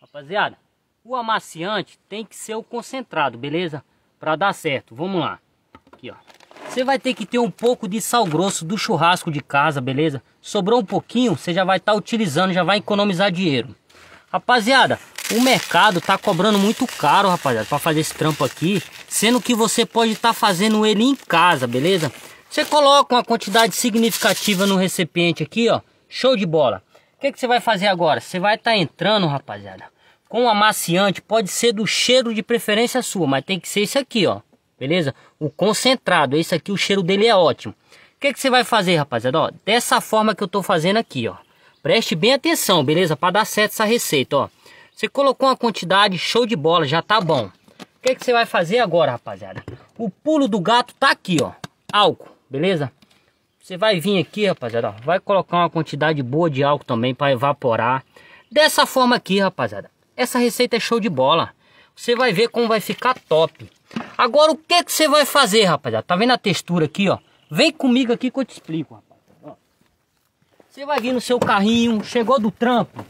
Rapaziada, o amaciante tem que ser o concentrado, beleza? Para dar certo. Vamos lá. Aqui, ó. Você vai ter que ter um pouco de sal grosso do churrasco de casa, beleza? Sobrou um pouquinho, você já vai estar tá utilizando, já vai economizar dinheiro. Rapaziada, o mercado tá cobrando muito caro, rapaziada, para fazer esse trampo aqui, sendo que você pode estar tá fazendo ele em casa, beleza? Você coloca uma quantidade significativa no recipiente aqui, ó. Show de bola. O que, que você vai fazer agora? Você vai estar tá entrando, rapaziada, com um amaciante. Pode ser do cheiro de preferência sua, mas tem que ser isso aqui, ó. Beleza? O concentrado. Esse aqui, o cheiro dele é ótimo. O que, que você vai fazer, rapaziada? Ó, dessa forma que eu estou fazendo aqui, ó. Preste bem atenção, beleza? Para dar certo essa receita, ó. Você colocou uma quantidade, show de bola, já tá bom. O que, que você vai fazer agora, rapaziada? O pulo do gato tá aqui, ó. Álcool, beleza? Você vai vir aqui, rapaziada, ó, vai colocar uma quantidade boa de álcool também para evaporar. Dessa forma aqui, rapaziada. Essa receita é show de bola. Você vai ver como vai ficar top. Agora o que que você vai fazer, rapaziada? Tá vendo a textura aqui, ó? Vem comigo aqui que eu te explico, rapaziada. Você vai vir no seu carrinho, chegou do trampo.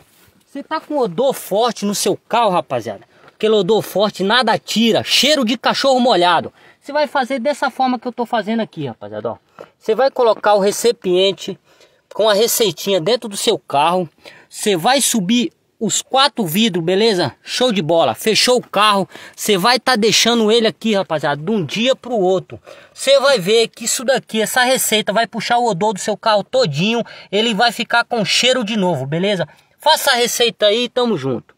Você tá com odor forte no seu carro, rapaziada. Aquele odor forte nada tira, cheiro de cachorro molhado. Você vai fazer dessa forma que eu estou fazendo aqui, rapaziada. Ó. Você vai colocar o recipiente com a receitinha dentro do seu carro. Você vai subir os quatro vidros, beleza? Show de bola. Fechou o carro. Você vai estar tá deixando ele aqui, rapaziada, de um dia para o outro. Você vai ver que isso daqui, essa receita, vai puxar o odor do seu carro todinho. Ele vai ficar com cheiro de novo, beleza? Faça a receita aí, tamo junto.